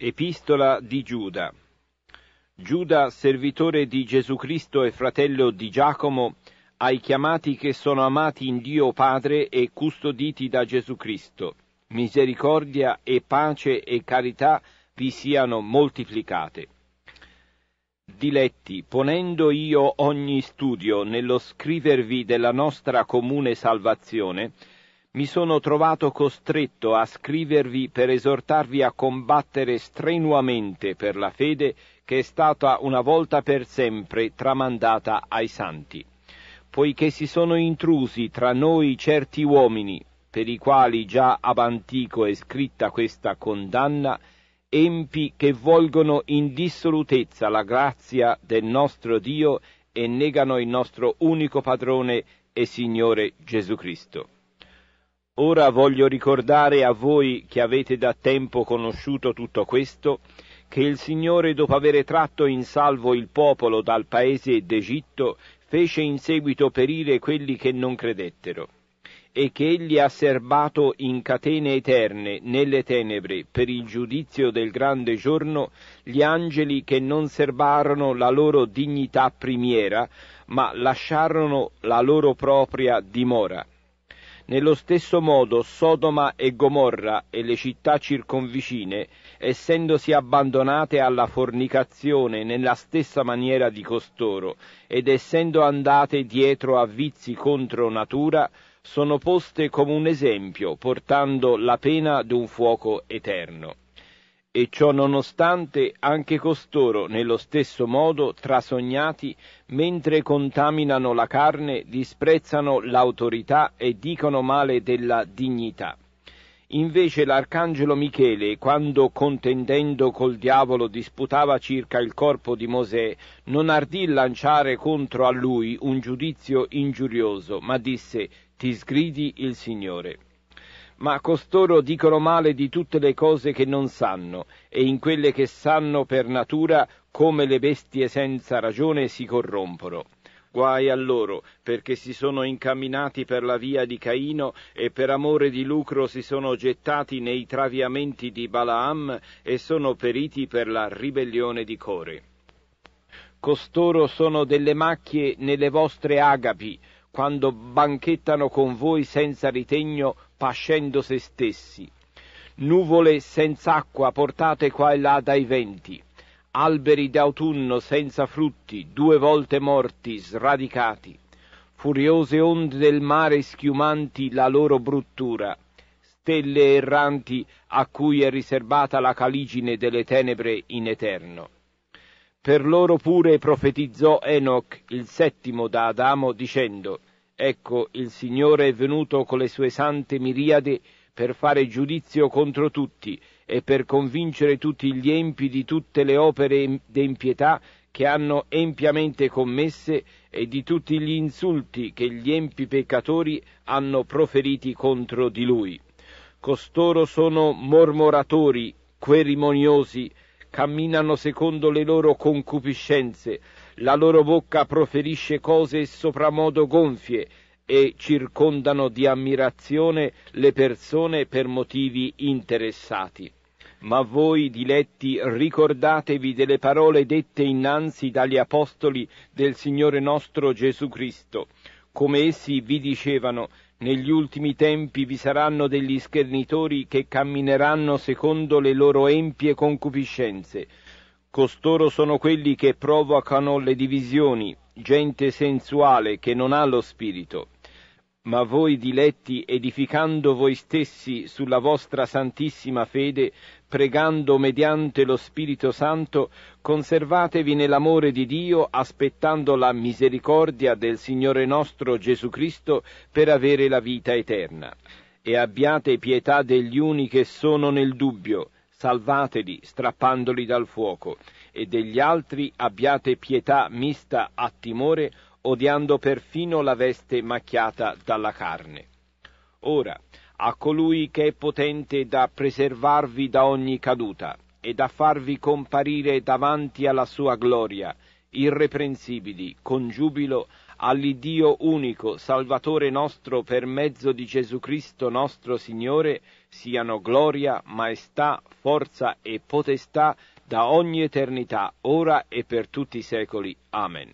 Epistola di Giuda. Giuda, servitore di Gesù Cristo e fratello di Giacomo, ai chiamati che sono amati in Dio Padre e custoditi da Gesù Cristo. Misericordia e pace e carità vi siano moltiplicate. Diletti, ponendo io ogni studio nello scrivervi della nostra comune salvazione, mi sono trovato costretto a scrivervi per esortarvi a combattere strenuamente per la fede che è stata una volta per sempre tramandata ai santi, poiché si sono intrusi tra noi certi uomini, per i quali già ab antico è scritta questa condanna, empi che volgono in dissolutezza la grazia del nostro Dio e negano il nostro unico padrone e Signore Gesù Cristo Ora voglio ricordare a voi che avete da tempo conosciuto tutto questo, che il Signore, dopo avere tratto in salvo il popolo dal paese d'Egitto, fece in seguito perire quelli che non credettero, e che egli ha serbato in catene eterne nelle tenebre per il giudizio del grande giorno gli angeli che non serbarono la loro dignità primiera, ma lasciarono la loro propria dimora nello stesso modo Sodoma e Gomorra e le città circonvicine, essendosi abbandonate alla fornicazione nella stessa maniera di costoro, ed essendo andate dietro a vizi contro natura, sono poste come un esempio, portando la pena d'un fuoco eterno e ciò nonostante anche costoro nello stesso modo trasognati, mentre contaminano la carne, disprezzano l'autorità e dicono male della dignità. Invece l'arcangelo Michele, quando contendendo col diavolo disputava circa il corpo di Mosè, non ardì lanciare contro a lui un giudizio ingiurioso, ma disse Ti sgridi il Signore ma costoro dicono male di tutte le cose che non sanno, e in quelle che sanno per natura, come le bestie senza ragione, si corrompono. Guai a loro, perché si sono incamminati per la via di Caino e per amore di lucro si sono gettati nei traviamenti di Balaam e sono periti per la ribellione di Core. Costoro sono delle macchie nelle vostre agapi, quando banchettano con voi senza ritegno pascendo se stessi, nuvole senz'acqua portate qua e là dai venti, alberi d'autunno senza frutti, due volte morti, sradicati, furiose onde del mare schiumanti la loro bruttura, stelle erranti a cui è riservata la caligine delle tenebre in eterno. Per loro pure profetizzò Enoch, il settimo da Adamo, dicendo Ecco, il Signore è venuto con le sue sante miriade per fare giudizio contro tutti e per convincere tutti gli empi di tutte le opere d'impietà che hanno empiamente commesse e di tutti gli insulti che gli empi peccatori hanno proferiti contro di lui. Costoro sono mormoratori, querimoniosi, camminano secondo le loro concupiscenze, la loro bocca proferisce cose sopramodo gonfie e circondano di ammirazione le persone per motivi interessati. Ma voi, diletti, ricordatevi delle parole dette innanzi dagli apostoli del Signore nostro Gesù Cristo, come essi vi dicevano, negli ultimi tempi vi saranno degli schernitori che cammineranno secondo le loro empie concupiscenze, Costoro sono quelli che provocano le divisioni, gente sensuale che non ha lo spirito. Ma voi diletti, edificando voi stessi sulla vostra santissima fede, pregando mediante lo Spirito Santo, conservatevi nell'amore di Dio, aspettando la misericordia del Signore nostro Gesù Cristo per avere la vita eterna. E abbiate pietà degli uni che sono nel dubbio, salvateli, strappandoli dal fuoco, e degli altri abbiate pietà mista a timore, odiando perfino la veste macchiata dalla carne. Ora, a colui che è potente da preservarvi da ogni caduta e da farvi comparire davanti alla sua gloria, irreprensibili, con giubilo all'Iddio unico, Salvatore nostro, per mezzo di Gesù Cristo nostro Signore, siano gloria, maestà, forza e potestà da ogni eternità, ora e per tutti i secoli. Amen.